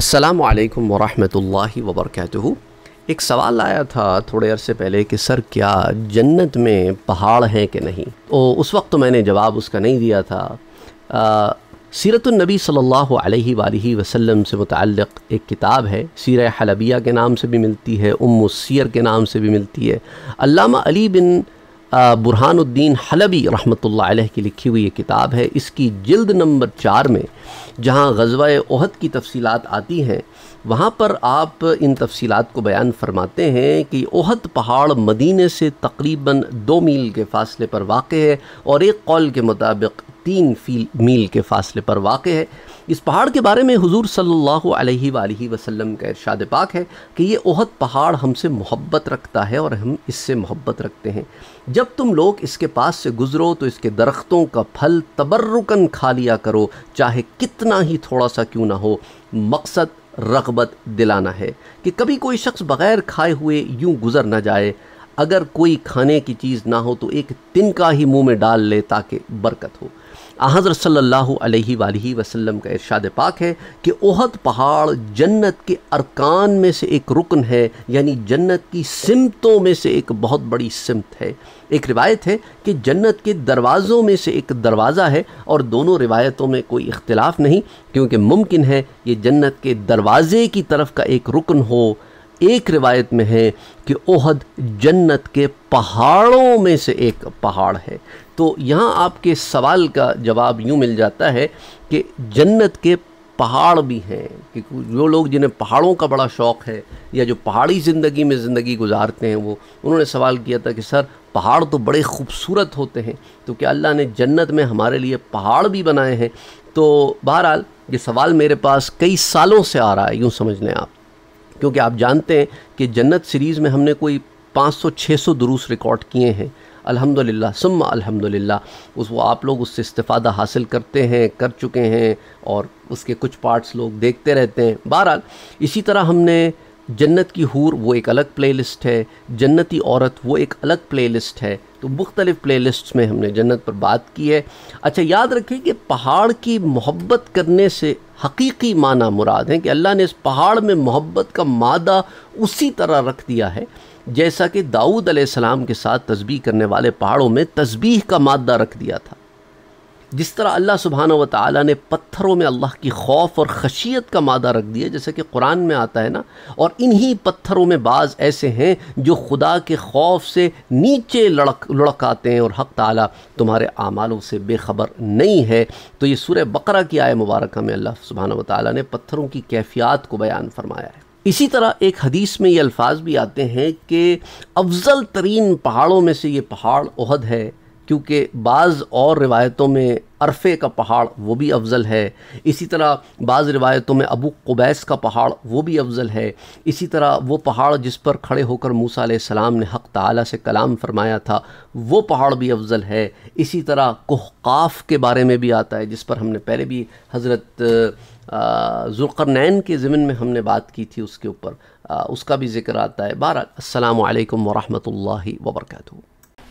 असलकम वरहमल वबरक एक सवाल आया था थोड़े अरसे पहले कि सर क्या जन्नत में पहाड़ हैं कि नहीं तो उस वक्त तो मैंने जवाब उसका नहीं दिया था सीरतुलनबी सल्लल्लाहु अलैहि अलैहि वसल्लम से मुतक़ एक किताब है सीर हलबिया के नाम से भी मिलती है उम सीर के नाम से भी मिलती है अल्लामा अली बिन बुरहानुद्दीन हलबी रहमतुल्लाह की लिखी हुई ये किताब है इसकी जल्द नंबर चार में जहाँ गजवा अहद की तफसीलात आती हैं वहाँ पर आप इन तफसीलात को बयान फरमाते हैं कि ओहद पहाड़ मदीने से तकरीबन दो मील के फासले पर वाक़ है और एक कौल के मुताबिक तीन फील मील के फासले पर वाक़ है इस पहाड़ के बारे में हुजूर सल्लल्लाहु अलैहि अलैहि वसल्लम का इरशाद पाक है कि ये ओहद पहाड़ हमसे मोहब्बत रखता है और हम इससे मोहब्बत रखते हैं जब तुम लोग इसके पास से गुज़रो तो इसके दरख्तों का फल तबर्रुकन खा लिया करो चाहे कितना ही थोड़ा सा क्यों ना हो मकसद रगबत दिलाना है कि कभी कोई शख्स बग़ैर खाए हुए यूँ गुज़र ना जाए अगर कोई खाने की चीज़ ना हो तो एक तिनका का ही मुंह में डाल ले ताकि बरकत हो आज़र सल्लल्लाहु अलैहि वालैहि वसल्लम का इरशाद पाक है कि ओहद पहाड़ जन्नत के अरकान में से एक रुकन है यानी जन्नत की सिमतों में से एक बहुत बड़ी सिमत है एक रिवायत है कि जन्नत के दरवाज़ों में से एक दरवाज़ा है और दोनों रिवायतों में कोई इख्तलाफ नहीं क्योंकि मुमकिन है ये जन्नत के दरवाज़े की तरफ का एक रुकन हो एक रिवायत में है कि ओहद जन्नत के पहाड़ों में से एक पहाड़ है तो यहाँ आपके सवाल का जवाब यूँ मिल जाता है कि जन्नत के पहाड़ भी हैं कि जो लोग जिन्हें पहाड़ों का बड़ा शौक़ है या जो पहाड़ी ज़िंदगी में ज़िंदगी गुजारते हैं वो उन्होंने सवाल किया था कि सर पहाड़ तो बड़े खूबसूरत होते हैं तो क्या अल्लाह ने जन्नत में हमारे लिए पहाड़ भी बनाए हैं तो बहरहाल ये सवाल मेरे पास कई सालों से आ रहा है यूँ समझ लें आप क्योंकि आप जानते हैं कि जन्नत सीरीज़ में हमने कोई 500-600 दुरूस रिकॉर्ड किए हैं अल्हम्दुलिल्लाह सुम अल्हम्दुलिल्लाह उस वो आप लोग उससे इस्तादा हासिल करते हैं कर चुके हैं और उसके कुछ पार्ट्स लोग देखते रहते हैं बहरहाल इसी तरह हमने जन्नत की हूर वो एक अलग प्लेलिस्ट है जन्नती औरत वो एक अलग प्लेलिस्ट है तो मुख्तलिफ़ प्लेलिस्ट्स में हमने जन्नत पर बात की है अच्छा याद रखें कि पहाड़ की मोहब्बत करने से हकीकी माना मुराद है कि अल्लाह ने इस पहाड़ में मोहब्बत का मादा उसी तरह रख दिया है जैसा कि दाऊद सलाम के साथ तस्बी करने वाले पहाड़ों में तस्बीह का मादा रख दिया था जिस तरह अल्लाह सुबहाना व ताली ने पत्थरों में अल्लाह की खौफ और खशियत का मादा रख दिया जैसे कि कुरान में आता है ना और इन्हीं पत्थरों में बाज़ ऐसे हैं जो खुदा के खौफ से नीचे लड़क लड़काते हैं और हक ताली तुम्हारे आमालों से बेखबर नहीं है तो ये सूर्य बकरा की आय मुबारक में अल्लाह सुबहाना व ताली ने पत्थरों की कैफियात को बयान फरमाया है इसी तरह एक हदीस में ये अल्फाज भी आते हैं कि अफजल तरीन पहाड़ों में से ये पहाड़ उहद है क्योंकि बाज़ और रिवायतों में अरफे का पहाड़ वो भी अफजल है इसी तरह बाज़ रिवायतों में अबू कुबैस का पहाड़ वो भी अफजल है इसी तरह वो पहाड़ जिस पर खड़े होकर मूसा सलाम ने हक़ तला से कलाम फरमाया था वो पहाड़ भी अफजल है इसी तरह कोहकाफ के बारे में भी आता है जिस पर हमने पहले भी हज़रत जुलकरनैन के ज़मिन में हमने बात की थी उसके ऊपर उसका भी ज़िक्र आता है बहरहाल असल वरहमल वर्का